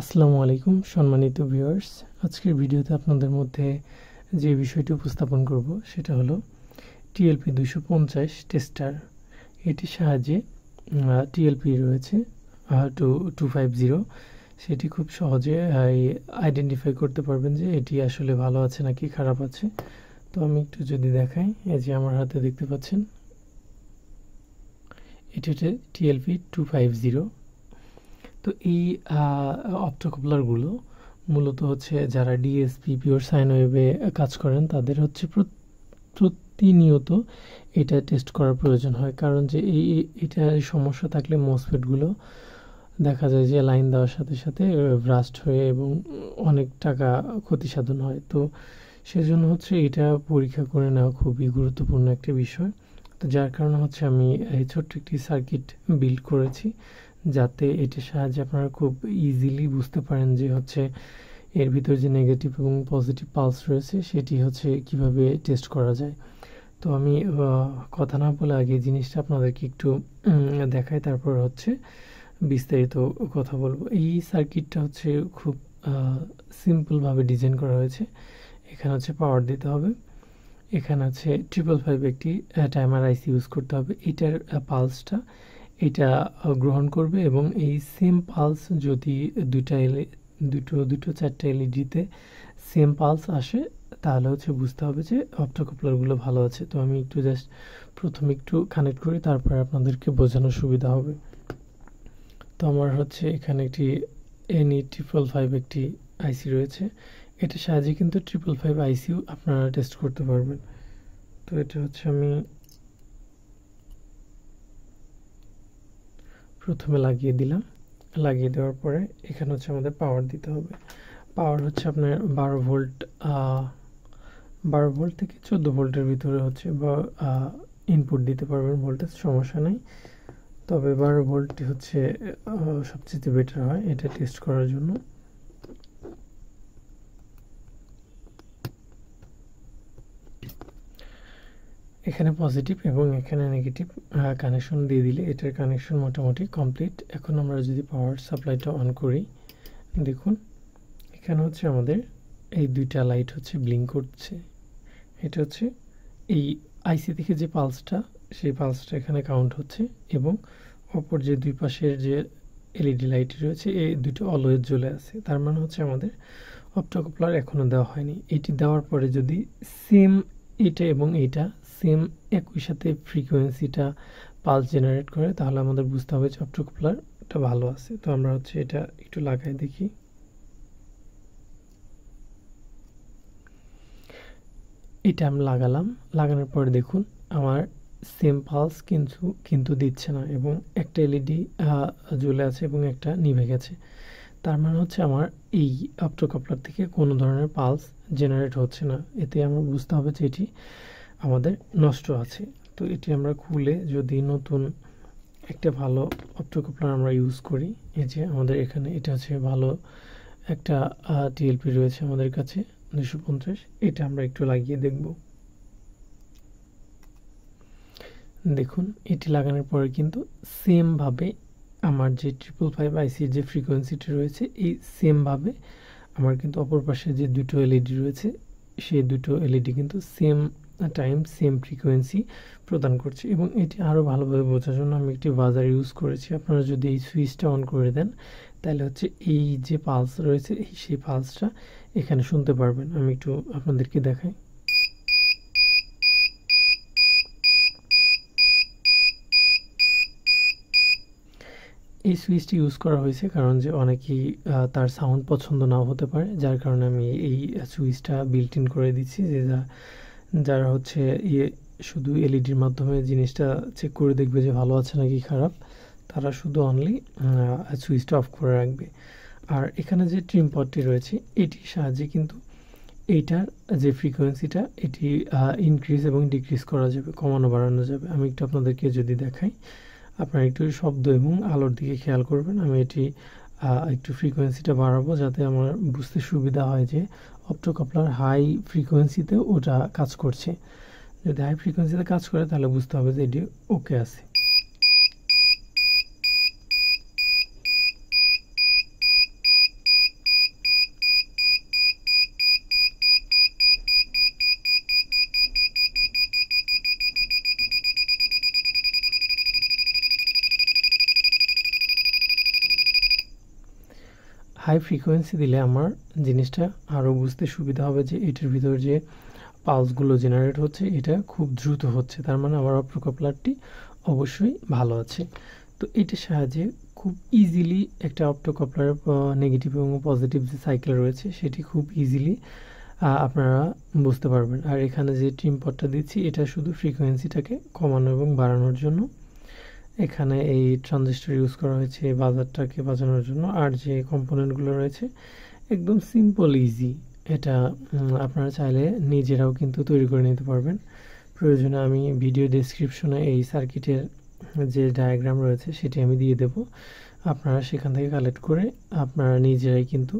আসসালামু আলাইকুম সম্মানিত ভিউয়ার্স আজকের ভিডিওতে আপনাদের মধ্যে যে বিষয়টি উপস্থাপন করব সেটা হলো টিএলপি দুশো পঞ্চাশ টেস্টার এটির সাহায্যে টিএলপি রয়েছে টু টু ফাইভ জিরো সেটি খুব সহজে আইডেন্টিফাই করতে পারবেন যে এটি আসলে ভালো আছে নাকি খারাপ আছে তো আমি একটু যদি দেখাই এই যে আমার হাতে দেখতে পাচ্ছেন এটি হচ্ছে টিএলপি টু ফাইভ জিরো তো এই অপটোকপলারগুলো মূলত হচ্ছে যারা ডিএসপি পিওর সাইন কাজ করেন তাদের হচ্ছে প্রতিনিয়ত এটা টেস্ট করার প্রয়োজন হয় কারণ যে এই এটা সমস্যা থাকলে মসফেটগুলো দেখা যায় যে লাইন দেওয়ার সাথে সাথে ব্রাস্ট হয়ে এবং অনেক টাকা ক্ষতিসাধন হয় তো সেজন্য হচ্ছে এটা পরীক্ষা করে নেওয়া খুবই গুরুত্বপূর্ণ একটা বিষয় তো যার কারণে হচ্ছে আমি এই ছোট্ট একটি সার্কিট বিল্ড করেছি যাতে এটির সাহায্যে আপনারা খুব ইজিলি বুঝতে পারেন যে হচ্ছে এর ভিতর যে নেগেটিভ এবং পজিটিভ পালস রয়েছে সেটি হচ্ছে কিভাবে টেস্ট করা যায় তো আমি কথা না বলে আগে জিনিসটা আপনাদেরকে একটু দেখাই তারপর হচ্ছে বিস্তারিত কথা বলবো এই সার্কিটটা হচ্ছে খুব সিম্পলভাবে ডিজাইন করা হয়েছে এখানে হচ্ছে পাওয়ার দিতে হবে এখানে হচ্ছে ট্রিপল ফাইভ একটি টাইমার আইসি ইউজ করতে হবে এটার পালসটা এটা গ্রহণ করবে এবং এই সেম পালস যদি দুটা এলে দুটো দুটো চারটে এলইডিতে সেম পালস আসে তাহলে হচ্ছে বুঝতে হবে যে অপটোকপলারগুলো ভালো আছে তো আমি একটু জাস্ট প্রথমে একটু কানেক্ট করি তারপরে আপনাদেরকে বোঝানোর সুবিধা হবে তো আমার হচ্ছে এখানে একটি এনই ট্রিপল ফাইভ একটি আইসি রয়েছে এটার সাহায্যে কিন্তু ট্রিপল ফাইভ আইসিও আপনারা টেস্ট করতে পারবেন তো এটা হচ্ছে আমি প্রথমে লাগিয়ে দিলাম লাগিয়ে দেওয়ার পরে এখানে হচ্ছে আমাদের পাওয়ার দিতে হবে পাওয়ার হচ্ছে আপনার বারো ভোল্ট বারো ভোল্ট থেকে চোদ্দো ভোল্টের ভিতরে হচ্ছে বা ইনপুট দিতে পারবেন ভোল্টেজ সমস্যা নেই তবে বারো ভোল্টটি হচ্ছে সবচেয়ে বেটার হয় এটা টেস্ট করার জন্য এখানে পজিটিভ এবং এখানে নেগেটিভ কানেকশন দিয়ে দিলে এটার কানেকশন মোটামুটি কমপ্লিট এখন আমরা যদি পাওয়ার সাপ্লাইটা অন করি দেখুন এখানে হচ্ছে আমাদের এই দুইটা লাইট হচ্ছে ব্লিঙ্ক করছে এটা হচ্ছে এই আইসি থেকে যে পালসটা সেই পালসটা এখানে কাউন্ট হচ্ছে এবং অপর যে দুই পাশের যে এলইডি লাইট e রয়েছে এই দুটো অলওয়েজ জ্বলে আছে তার মানে হচ্ছে আমাদের অপটোকপলার এখনও দেওয়া হয়নি এটি দেওয়ার পরে যদি সেম এটা এবং এটা সেম একই সাথে ফ্রিকোয়েন্সিটা পালস জেনারেট করে তাহলে আমাদের বুঝতে হবে চপটো কুপলারটা ভালো আছে তো আমরা হচ্ছে এটা একটু লাগাই দেখি এটা আমি লাগালাম লাগানোর পরে দেখুন আমার সেম পালস কিন্তু কিন্তু দিচ্ছে না এবং একটা এলইডি জ্বলে আছে এবং একটা নিভে গেছে তার মানে হচ্ছে আমার এই অপটোকপলার থেকে কোনো ধরনের পালস জেনারেট হচ্ছে না এতে আমার বুঝতে হবে যে এটি আমাদের নষ্ট আছে তো এটি আমরা খুলে যদি নতুন একটা ভালো অপটোকপলার আমরা ইউজ করি এই যে আমাদের এখানে এটা হচ্ছে ভালো একটা টিএলপি রয়েছে আমাদের কাছে দুশো পঞ্চাশ এটা আমরা একটু লাগিয়ে দেখব দেখুন এটি লাগানোর পরে কিন্তু সেমভাবে আমার যে ট্রিপল ফাইভ আইসি যে ফ্রিকোয়েন্সিটি রয়েছে এই সেমভাবে আমার কিন্তু অপর পাশে যে দুটো এলইডি e রয়েছে সেই দুটো এলইডি e কিন্তু সেম টাইম সেম ফ্রিকোয়েন্সি প্রদান করছে এবং এটি আরও ভালোভাবে বোঝার জন্য আমি একটি বাজার ইউজ করেছি আপনারা যদি এই সুইচটা অন করে দেন তাহলে হচ্ছে এই যে পালস রয়েছে সেই পালসটা এখানে শুনতে পারবেন আমি একটু আপনাদেরকে দেখাই এই সুইচটি ইউজ করা হয়েছে কারণ যে অনেকেই তার সাউন্ড পছন্দ নাও হতে পারে যার কারণে আমি এই সুইচটা বিল্ট ইন করে দিচ্ছি যে যা যারা হচ্ছে ইয়ে শুধু এলইডির e মাধ্যমে জিনিসটা চেক করে দেখবে যে ভালো আছে নাকি খারাপ তারা শুধু অনলি সুইচটা অফ করে রাখবে আর এখানে যে ট্রিম পটটি রয়েছে এটির সাহায্যে কিন্তু এইটার যে ফ্রিকোয়েন্সিটা এটি ইনক্রিজ এবং ডিক্রিজ করা যাবে কমানো বাড়ানো যাবে আমি একটু আপনাদেরকে যদি দেখাই আপনারা একটু শব্দ এবং আলোর দিকে খেয়াল করবেন আমি এটি একটু ফ্রিকোয়েন্সিটা বাড়াবো যাতে আমার বুঝতে সুবিধা হয় যে অপটোকপলার হাই ফ্রিকোয়েন্সিতে ওটা কাজ করছে যদি হাই ফ্রিকোয়েন্সিতে কাজ করে তাহলে বুঝতে হবে যে এটি ওকে আছে হাই ফ্রিকোয়েন্সি দিলে আমার জিনিসটা আরও বুঝতে সুবিধা হবে যে এটির ভিতর যে পালসগুলো জেনারেট হচ্ছে এটা খুব দ্রুত হচ্ছে তার মানে আমার অপ্রকপ্লারটি অবশ্যই ভালো আছে তো এটির সাহায্যে খুব ইজিলি একটা অপ্টোকাপলার নেগেটিভ এবং পজিটিভ যে সাইকেল রয়েছে সেটি খুব ইজিলি আপনারা বুঝতে পারবেন আর এখানে যে টিম পটটা দিচ্ছি এটা শুধু ফ্রিকোয়েন্সিটাকে কমানো এবং বাড়ানোর জন্য এখানে এই ট্রানজিস্টার ইউজ করা হয়েছে বাজারটাকে বাজানোর জন্য আর যে কম্পোনেন্টগুলো রয়েছে একদম সিম্পল ইজি এটা আপনারা চাইলে নিজেরাও কিন্তু তৈরি করে নিতে পারবেন প্রয়োজনে আমি ভিডিও ডেসক্রিপশনে এই সার্কিটের যে ডায়াগ্রাম রয়েছে সেটি আমি দিয়ে দেব আপনারা সেখান থেকে কালেক্ট করে আপনারা নিজেরাই কিন্তু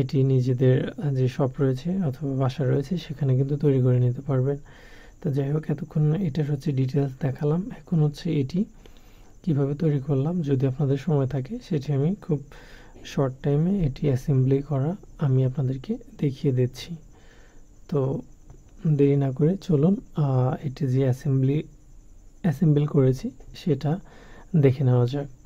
এটি নিজেদের যে শপ রয়েছে অথবা বাসা রয়েছে সেখানে কিন্তু তৈরি করে নিতে পারবেন তো যাই হোক এতক্ষণ এটার হচ্ছে ডিটেলস দেখালাম এখন হচ্ছে এটি কিভাবে তৈরি করলাম যদি আপনাদের সময় থাকে সেটি আমি খুব শর্ট টাইমে এটি অ্যাসেম্বলি করা আমি আপনাদেরকে দেখিয়ে দিচ্ছি তো দেরি না করে চলুন এটি যে অ্যাসেম্বলি অ্যাসেম্বল করেছি সেটা দেখে নেওয়া যাক